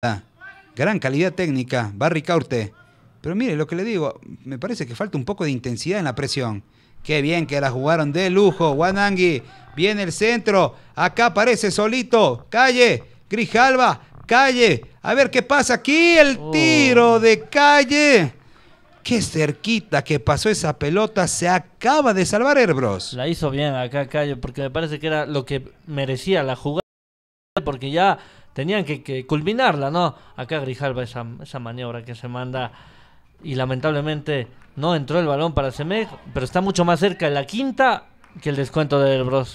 Ah, gran calidad técnica, Barry Pero mire lo que le digo, me parece que falta un poco de intensidad en la presión. Qué bien que la jugaron de lujo, Wanangi, Viene el centro, acá aparece solito. Calle, Grijalba. calle. A ver qué pasa aquí, el oh. tiro de calle. Qué cerquita que pasó esa pelota, se acaba de salvar Herbros. La hizo bien acá Calle porque me parece que era lo que merecía la jugada porque ya tenían que, culminarla, ¿no? Acá Grijalva esa, esa maniobra que se manda y lamentablemente no entró el balón para Semej, pero está mucho más cerca de la quinta que el descuento de Bros.